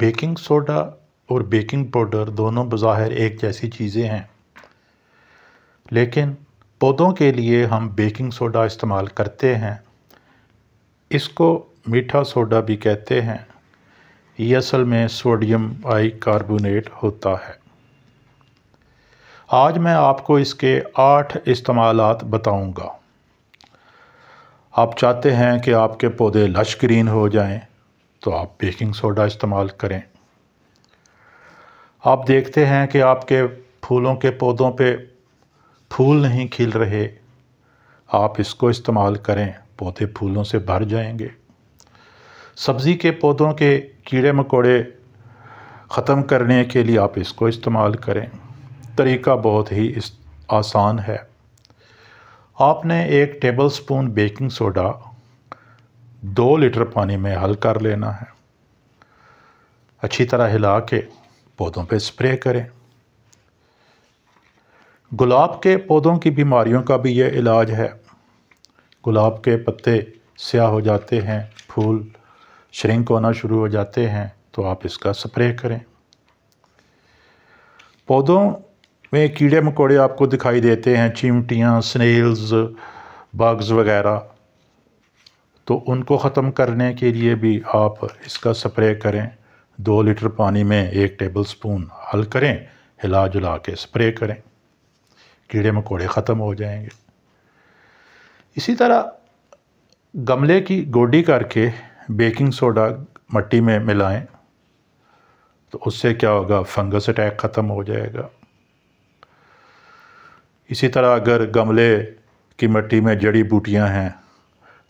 Baking soda और baking powder दोनों बज़ाहिर एक जैसी चीज़ें हैं लेकिन पौधों के लिए हम बेकिंग सोडा इस्तेमाल करते हैं इसको मीठा सोडा भी कहते हैं ये असल में सोडियम आई कार्बोनेट होता है आज मैं आपको इसके आठ इस्तेमाल बताऊंगा। आप चाहते हैं कि आपके पौधे लश ग्रीन हो जाएं, तो आप बेकिंग सोडा इस्तेमाल करें आप देखते हैं कि आपके फूलों के पौधों पे फूल नहीं खिल रहे आप इसको इस्तेमाल करें पौधे फूलों से भर जाएंगे सब्ज़ी के पौधों के कीड़े मकोड़े ख़त्म करने के लिए आप इसको इस्तेमाल करें तरीका बहुत ही आसान है आपने एक टेबल स्पून बेकिंग सोडा दो लीटर पानी में हल कर लेना है अच्छी तरह हिला के पौधों पर स्प्रे करें गुलाब के पौधों की बीमारियों का भी ये इलाज है गुलाब के पत्ते स्याह हो जाते हैं फूल श्रिंक होना शुरू हो जाते हैं तो आप इसका स्प्रे करें पौधों में कीड़े मकोड़े आपको दिखाई देते हैं चिमटियाँ स्नेल्स बग्स वगैरह तो उनको ख़त्म करने के लिए भी आप इसका स्प्रे करें दो लीटर पानी में एक टेबल स्पून हल करें हिला जुला के स्प्रे करें कीड़े मकोड़े ख़त्म हो जाएंगे इसी तरह गमले की गोडी करके बेकिंग सोडा मट्टी में मिलाएं तो उससे क्या होगा फंगस अटैक ख़त्म हो जाएगा इसी तरह अगर गमले की मिट्टी में जड़ी बूटियां हैं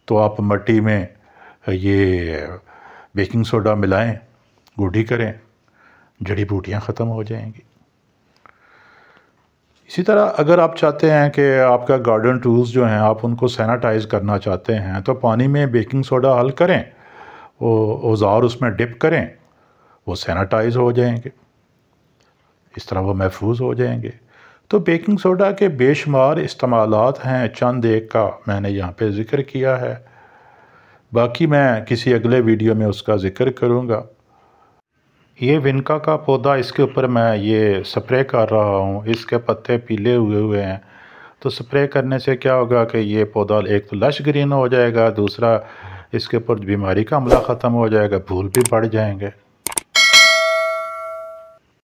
तो आप मट्टी में ये बेकिंग सोडा मिलाएं गुडी करें जड़ी बूटियाँ ख़त्म हो जाएंगी इसी तरह अगर आप चाहते हैं कि आपका गार्डन टूल्स जो हैं आप उनको सैनिटाइज़ करना चाहते हैं तो पानी में बेकिंग सोडा हल करें वो औजार उसमें डिप करें वो सैनिटाइज़ हो जाएंगे इस तरह वो महफूज हो जाएंगे तो बेकिंग सोडा के बेशुमार इस्तेमाल हैं चंद एक का मैंने यहाँ पे ज़िक्र किया है बाकी मैं किसी अगले वीडियो में उसका ज़िक्र करूँगा ये विनका का पौधा इसके ऊपर मैं ये स्प्रे कर रहा हूँ इसके पत्ते पीले हुए हुए हैं तो स्प्रे करने से क्या होगा कि ये पौधा एक तो लश ग्रीन हो जाएगा दूसरा इसके ऊपर बीमारी का हमला ख़त्म हो जाएगा भूल भी बढ़ जाएंगे